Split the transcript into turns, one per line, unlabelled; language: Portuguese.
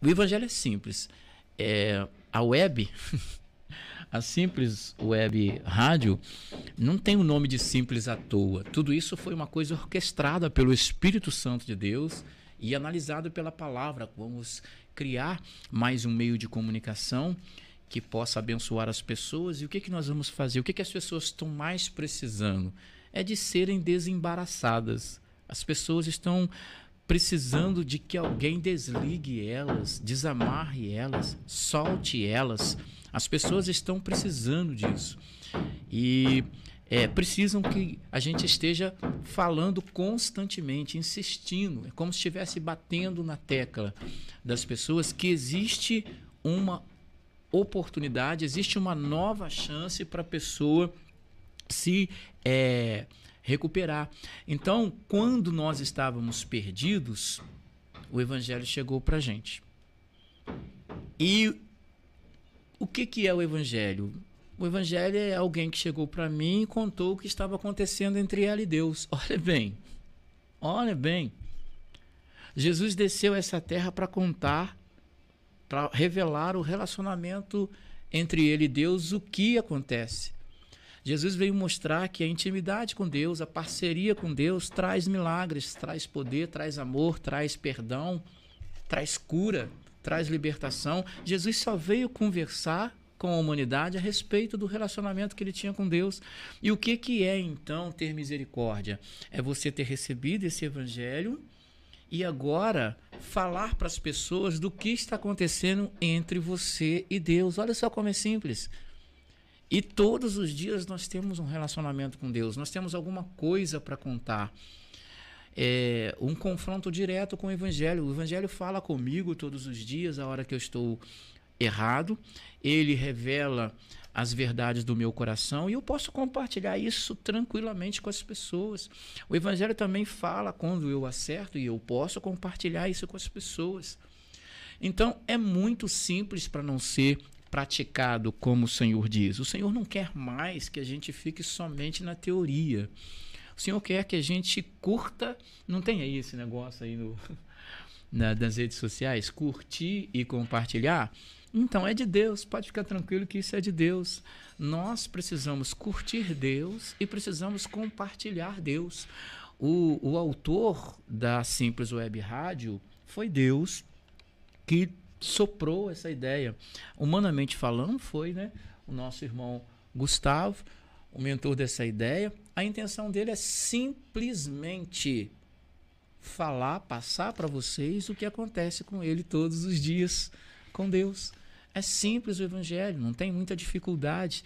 O evangelho é simples. É, a web, a simples web rádio, não tem o um nome de simples à toa. Tudo isso foi uma coisa orquestrada pelo Espírito Santo de Deus e analisado pela palavra. Vamos criar mais um meio de comunicação que possa abençoar as pessoas. E o que, que nós vamos fazer? O que, que as pessoas estão mais precisando? É de serem desembaraçadas. As pessoas estão precisando de que alguém desligue elas, desamarre elas, solte elas. As pessoas estão precisando disso. E é, precisam que a gente esteja falando constantemente, insistindo. É como se estivesse batendo na tecla das pessoas que existe uma oportunidade, existe uma nova chance para a pessoa se é, recuperar. Então, quando nós estávamos perdidos, o evangelho chegou para gente. E o que, que é o evangelho? O evangelho é alguém que chegou para mim e contou o que estava acontecendo entre ela e Deus. Olha bem, olha bem. Jesus desceu essa terra para contar, para revelar o relacionamento entre ele e Deus, o que acontece. Jesus veio mostrar que a intimidade com Deus, a parceria com Deus, traz milagres, traz poder, traz amor, traz perdão, traz cura, traz libertação. Jesus só veio conversar com a humanidade a respeito do relacionamento que ele tinha com Deus. E o que, que é então ter misericórdia? É você ter recebido esse evangelho e agora falar para as pessoas do que está acontecendo entre você e Deus. Olha só como é simples. E todos os dias nós temos um relacionamento com Deus, nós temos alguma coisa para contar. É, um confronto direto com o Evangelho. O Evangelho fala comigo todos os dias, a hora que eu estou errado, ele revela as verdades do meu coração e eu posso compartilhar isso tranquilamente com as pessoas. O Evangelho também fala quando eu acerto e eu posso compartilhar isso com as pessoas. Então é muito simples para não ser praticado como o Senhor diz. O Senhor não quer mais que a gente fique somente na teoria. O Senhor quer que a gente curta, não tem aí esse negócio aí no, na, das redes sociais, curtir e compartilhar. Então é de Deus, pode ficar tranquilo que isso é de Deus. Nós precisamos curtir Deus e precisamos compartilhar Deus. O, o autor da Simples Web Rádio foi Deus que soprou essa ideia, humanamente falando, foi né, o nosso irmão Gustavo, o mentor dessa ideia. A intenção dele é simplesmente falar, passar para vocês o que acontece com ele todos os dias, com Deus. É simples o evangelho, não tem muita dificuldade.